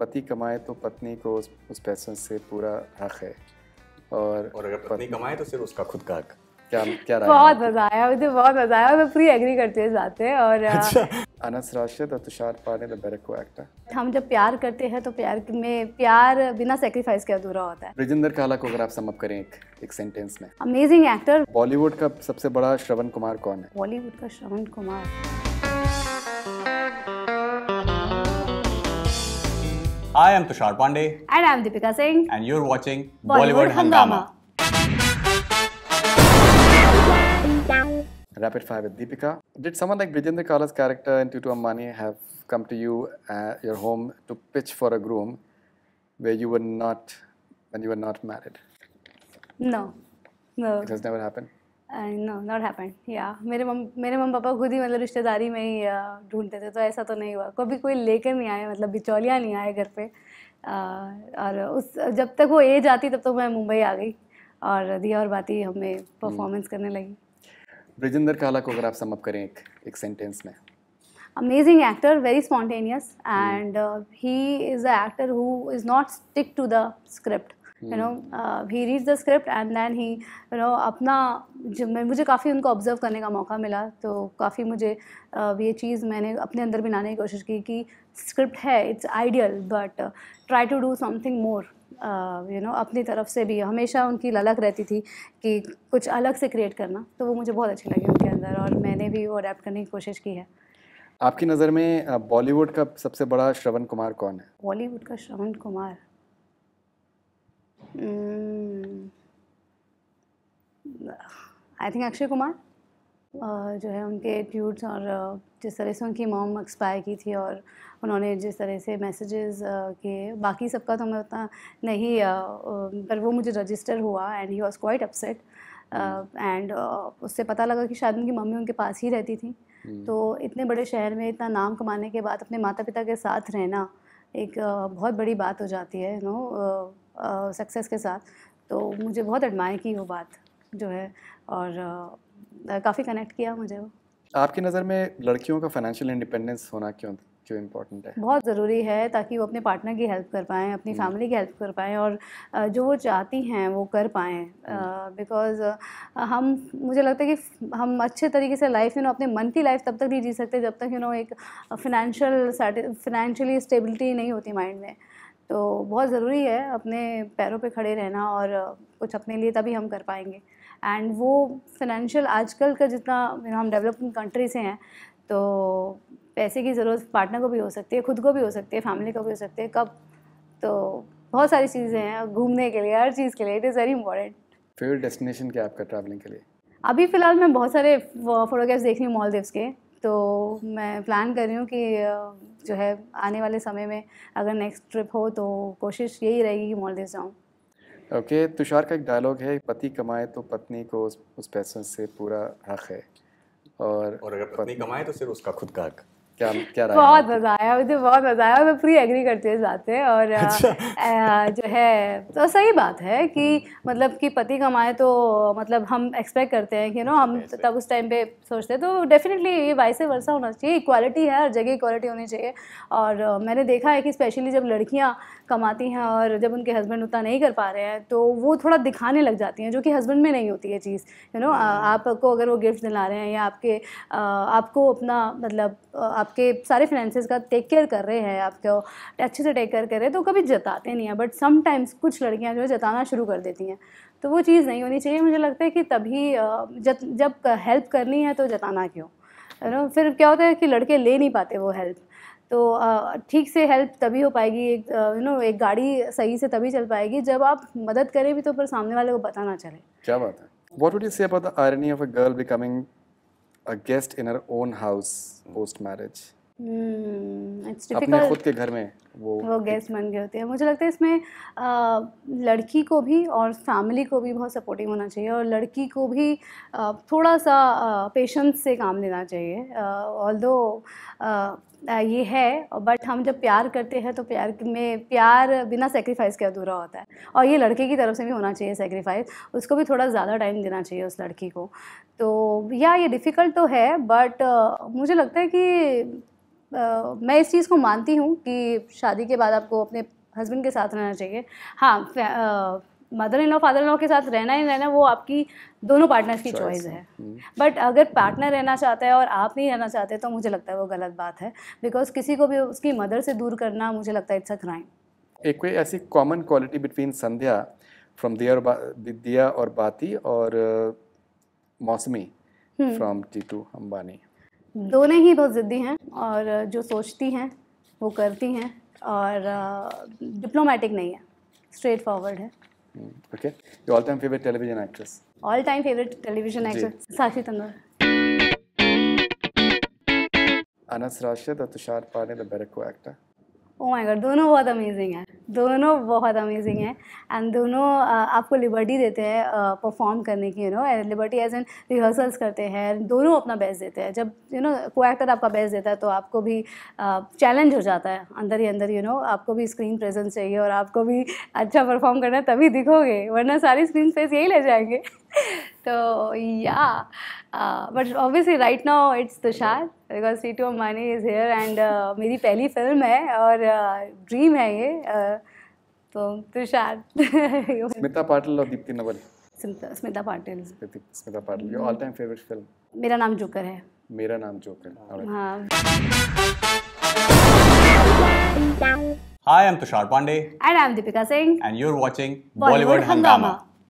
पति कमाए तो पत्नी को उस, उस पैसों से पूरा हक है और और अगर पत्नी, पत्नी कमाए तो सिर्फ उसका खुद का हक क्या क्या राय बहुत मजा आया मुझे बहुत मजा आया मैं फ्री एग्री करते हैं जाते हैं और अच्छा। अनस राशिद और तुषार पाने द बैरको एक्टर हम जब प्यार करते हैं तो प्यार में प्यार बिना सेक्रीफाइस के अधूरा होता है ब्रिजेंद्र काला को अगर आप समअप करें एक एक सेंटेंस में अमेजिंग एक्टर बॉलीवुड का सबसे बड़ा श्रवण कुमार कौन है बॉलीवुड का Shravan Kumar I am Tushar Pandey. And I am Deepika Singh. And you're watching Bollywood, Bollywood Hangama. Rapid Fire with Deepika. Did someone like Brijinder Kala's character in Tutu Ammani have come to you at uh, your home to pitch for a groom where you were not, when you were not married? No. No. It has never happened? No not happen या मेरे मम मेरे मम पापा खुद ही मतलब रिश्तेदारी में ही uh, ढूंढते थे तो ऐसा तो नहीं हुआ कभी कोई लेकर नहीं आए मतलब बिचौलिया नहीं आए घर पे uh, और उस जब तक वो एज आती तब तक मैं मुंबई आ गई और दिया और ही हमें परफॉर्मेंस hmm. करने लगी ब्रजिंदर काला को अगर आप समअप करें एक एक सेंटेंस में amazing actor very spontaneous and he is a actor who is not stick to the script you know he read the script and then he you know अपना मैं मुझे काफ़ी उनको ऑब्जर्व करने का मौका मिला तो काफ़ी मुझे uh, ये चीज़ मैंने अपने अंदर भी लाने की कोशिश की कि स्क्रिप्ट है it's ideal but try to do something more you know अपनी तरफ से भी हमेशा उनकी ललक रहती थी कि कुछ अलग से क्रिएट करना तो वो मुझे बहुत अच्छी लगी उनके अंदर और मैंने भी वो अडेप्ट करने की कोशिश की है आपकी नज़र में बॉलीवुड uh, का सबसे बड़ा श्रवण कुमार कौन है बॉलीवुड का श्रवण कुमार आई थिंक अक्षय कुमार जो है उनके ट्यूट्स और uh, जिस तरह से उनकी मॉम एक्सपायर की थी और उन्होंने जिस तरह से मैसेजेस uh, किए बाकी सबका तो मैं उतना नहीं uh, um, पर वो मुझे रजिस्टर हुआ and he was quite upset एंड उससे पता लगा कि शायद उनकी मम्मी उनके पास ही रहती थी hmm. तो इतने बड़े शहर में इतना नाम कमाने के बाद अपने माता पिता के साथ रहना एक बहुत बड़ी बात हो जाती है नो सक्सेस के साथ तो मुझे बहुत एडमायर की वो बात जो है और काफ़ी कनेक्ट किया मुझे वो आपकी नज़र में लड़कियों का फाइनेंशियल इंडिपेंडेंस होना क्यों क्यों इम्पोर्टेंट है बहुत ज़रूरी है ताकि वो अपने पार्टनर की हेल्प कर पाएँ अपनी फैमिली हम्म। की हेल्प कर पाएँ और जो वो चाहती हैं वो कर पाएँ बिकॉज हम्म। हम मुझे लगता है कि हम अच्छे तरीके से लाइफ यू नो अपने मन की लाइफ तब तक नहीं जी सकते जब तक यू नो एक फिनेंशियल फिनेंशियली स्टेबिलिटी नहीं होती माइंड में तो बहुत ज़रूरी है अपने पैरों पे खड़े रहना और कुछ अपने लिए तभी हम कर पाएंगे एंड वो फिनेंशियल आजकल का जितना हम डेवलपिंग कंट्री से हैं तो पैसे की ज़रूरत पार्टनर को भी हो सकती है खुद को भी हो सकती है फैमिली को भी हो सकती है कब तो बहुत सारी चीज़ें हैं घूमने के लिए हर चीज़ के लिए it is very important favourite destination क्या आपका ट्रैवलिंग के लिए अभी फ़िलहाल मैं बहुत सारे फोटोग्राफ्स देख रही हूँ मॉलदीव्स के तो मैं प्लान कर रही हूँ कि जो है आने वाले समय में अगर नेक्स्ट ट्रिप हो तो कोशिश यही रहेगी कि मॉलदीव जाऊँ ओके okay, तुषार का एक डायलॉग है पति कमाए तो पत्नी को उस, उस पैसों से पूरा हक है और और अगर पत्नी, पत्नी कमाए तो सिर्फ उसका खुद का हक क्या क्या रहा बहुत मज़ा आया मुझे बहुत मज़ा आया मैं पूरी एग्री करती हूँ इस बात पे और अच्छा। आ, जो है तो सही बात है कि मतलब कि पति कमाए तो मतलब हम एक्सपेक्ट करते हैं कि नो हम तब उस टाइम पे सोचते हैं तो डेफिनेटली ये वाइस वर्षा होना चाहिए इक्वालिटी है हर जगह इक्वालिटी होनी चाहिए और मैंने देखा है कि स्पेशली जब लड़कियाँ कमाती हैं और जब उनके हस्बैंड उतना नहीं कर पा रहे हैं तो वो थोड़ा दिखाने लग जाती हैं जो कि हस्बैंड में नहीं होती है चीज़ यू नो hmm. आपको अगर वो गिफ्ट दिला रहे हैं या आपके आपको अपना मतलब आप आपके सारे फाइनेंसेस का टेक केयर कर रहे हैं आपको अच्छे से टेक केयर कर रहे हैं तो कभी जताते नहीं हैं बट समटाइम्स कुछ लड़कियाँ जो है जताना शुरू कर देती हैं तो वो चीज़ नहीं होनी चाहिए मुझे लगता है कि तभी जब जब हेल्प करनी है तो जताना क्यों नो फिर क्या होता है कि लड़के ले नहीं पाते वो हेल्प तो ठीक से हेल्प तभी हो पाएगी एक यू नो एक गाड़ी सही से तभी चल पाएगी जब आप मदद करें भी तो पर सामने वाले को पता ना चले क्या बात है what would you say about the irony of a girl becoming a guest in her own house post marriage hmm, अपने खुद के घर में वो वो गेस्ट बन गए होते हैं मुझे लगता है इसमें लड़की को भी और फैमिली को भी बहुत सपोर्टिव होना चाहिए और लड़की को भी थोड़ा सा पेशेंस से काम लेना चाहिए ऑल दो ये है बट हम जब प्यार करते हैं तो प्यार में प्यार बिना सेक्रीफाइस के अधूरा होता है और ये लड़के की तरफ से भी होना चाहिए सेक्रीफाइस उसको भी थोड़ा ज़्यादा टाइम देना चाहिए उस लड़की को तो या ये डिफ़िकल्ट तो है बट मुझे लगता है कि आ, मैं इस चीज़ को मानती हूँ कि शादी के बाद आपको अपने हस्बैंड के साथ रहना चाहिए हाँ mother in law father in law के साथ रहना ही रहना वो आपकी दोनों पार्टनर्स की चॉइस है बट हम्म। अगर पार्टनर रहना चाहता है और आप नहीं रहना चाहते तो मुझे लगता है वो गलत बात है बिकॉज किसी को भी उसकी मदर से दूर करना मुझे लगता है इट्स अ क्राइम एक कोई ऐसी common quality between Sandhya from Diya और दिया और बाती और मौसमी फ्रॉम हम्म। टीटू अंबानी दोनों ही बहुत ज़िद्दी हैं और जो सोचती हैं वो करती हैं और डिप्लोमेटिक नहीं है स्ट्रेट फॉरवर्ड है Mm. Okay. Your all-time favorite television actress? All-time favorite television actress? Sakshi Tandon. Anas Rashid or Tushar Pane, the Beraco actor? Oh my god, दोनों बहुत amazing है. दोनों बहुत अमेजिंग हैं एंड दोनों आपको लिबर्टी देते हैं परफॉर्म करने की you know and liberty as an rehearsals करते हैं दोनों अपना बेस्ट देते हैं जब यू नो को एक्टर आपका बेस्ट देता है तो आपको भी चैलेंज हो जाता है अंदर ही अंदर यू नो आपको भी स्क्रीन प्रेजेंस चाहिए और आपको भी अच्छा परफॉर्म करना तभी दिखोगे वरना सारी स्क्रीन फेस यही ले जाएंगे So yeah, uh, but obviously right now it's Tushar because Ritu Ambani is here and my uh, film पहली फिल्म है और ड्रीम है ये तो तुषार स्मिता पाटिल और Deepti Naval Smita Patel. Smita Patel. Your all-time favorite film? My name joker है मेरा नाम जोकर हाँ Hi, I'm Tushar Pandey. And I'm Deepika Singh. And you're watching Bollywood, Bollywood Hangama. Hangama.